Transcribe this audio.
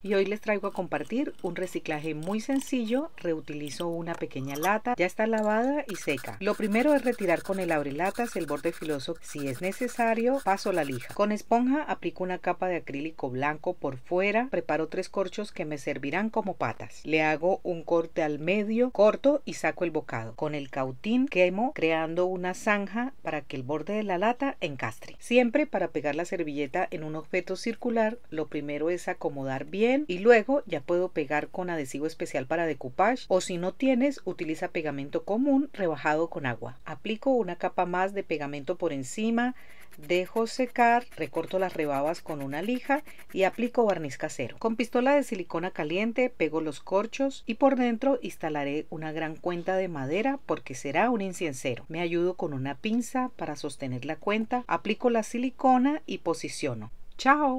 Y hoy les traigo a compartir un reciclaje muy sencillo. Reutilizo una pequeña lata, ya está lavada y seca. Lo primero es retirar con el abrelatas el borde filoso. Si es necesario, paso la lija. Con esponja aplico una capa de acrílico blanco por fuera. Preparo tres corchos que me servirán como patas. Le hago un corte al medio, corto y saco el bocado. Con el cautín quemo creando una zanja para que el borde de la lata encastre. Siempre para pegar la servilleta en un objeto circular, lo primero es acomodar bien y luego ya puedo pegar con adhesivo especial para decoupage o si no tienes utiliza pegamento común rebajado con agua. Aplico una capa más de pegamento por encima, dejo secar, recorto las rebabas con una lija y aplico barniz casero. Con pistola de silicona caliente pego los corchos y por dentro instalaré una gran cuenta de madera porque será un inciensero. Me ayudo con una pinza para sostener la cuenta, aplico la silicona y posiciono. ¡Chao!